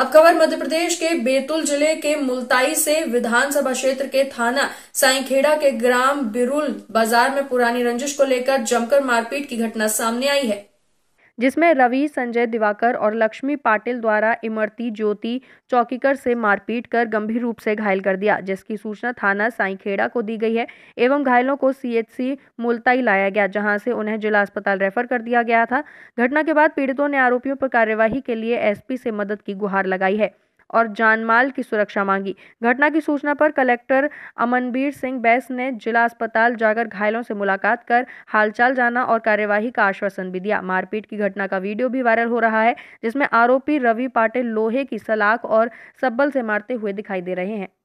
अब खबर मध्य प्रदेश के बेतुल जिले के मुलताई से विधानसभा क्षेत्र के थाना साईखेड़ा के ग्राम बिरुल बाजार में पुरानी रंजिश को लेकर जमकर मारपीट की घटना सामने आई है जिसमें रवि संजय दिवाकर और लक्ष्मी पाटिल द्वारा इमरती ज्योति चौकीकर से मारपीट कर गंभीर रूप से घायल कर दिया जिसकी सूचना थाना साईखेड़ा को दी गई है एवं घायलों को सीएचसी मुलताई लाया गया जहां से उन्हें जिला अस्पताल रेफर कर दिया गया था घटना के बाद पीड़ितों ने आरोपियों पर कार्यवाही के लिए एसपी से मदद की गुहार लगाई है और जानमाल की सुरक्षा मांगी घटना की सूचना पर कलेक्टर अमनबीर सिंह बैस ने जिला अस्पताल जाकर घायलों से मुलाकात कर हालचाल जाना और कार्यवाही का आश्वासन भी दिया मारपीट की घटना का वीडियो भी वायरल हो रहा है जिसमें आरोपी रवि पाटिल लोहे की सलाख और सब्बल से मारते हुए दिखाई दे रहे हैं